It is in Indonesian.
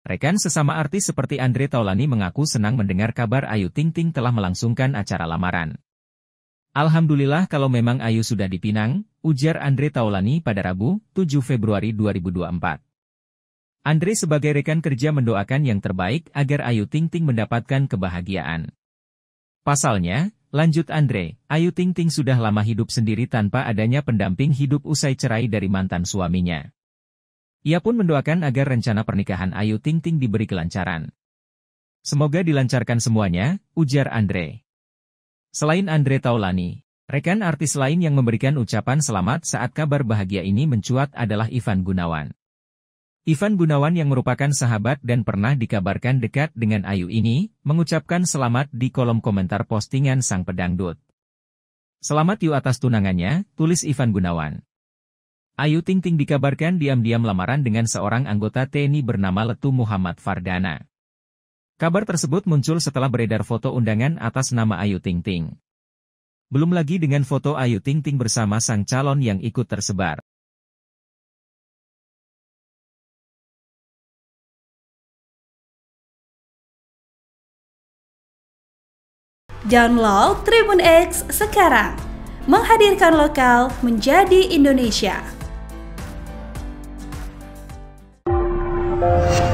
Rekan sesama artis seperti Andre Taulani mengaku senang mendengar kabar Ayu Ting Ting telah melangsungkan acara lamaran. Alhamdulillah kalau memang Ayu sudah dipinang, ujar Andre Taulani pada Rabu, 7 Februari 2024. Andre sebagai rekan kerja mendoakan yang terbaik agar Ayu Ting Ting mendapatkan kebahagiaan. Pasalnya, lanjut Andre, Ayu Ting Ting sudah lama hidup sendiri tanpa adanya pendamping hidup usai cerai dari mantan suaminya. Ia pun mendoakan agar rencana pernikahan Ayu Ting Ting diberi kelancaran. Semoga dilancarkan semuanya, ujar Andre. Selain Andre Taulani, rekan artis lain yang memberikan ucapan selamat saat kabar bahagia ini mencuat adalah Ivan Gunawan. Ivan Gunawan yang merupakan sahabat dan pernah dikabarkan dekat dengan Ayu ini, mengucapkan selamat di kolom komentar postingan sang pedangdut. Selamat you atas tunangannya, tulis Ivan Gunawan. Ayu Ting Ting dikabarkan diam-diam lamaran dengan seorang anggota TNI bernama Letu Muhammad Fardana. Kabar tersebut muncul setelah beredar foto undangan atas nama Ayu Ting Ting. Belum lagi dengan foto Ayu Ting Ting bersama sang calon yang ikut tersebar. Download Tribun X sekarang, menghadirkan lokal menjadi Indonesia. Thank you.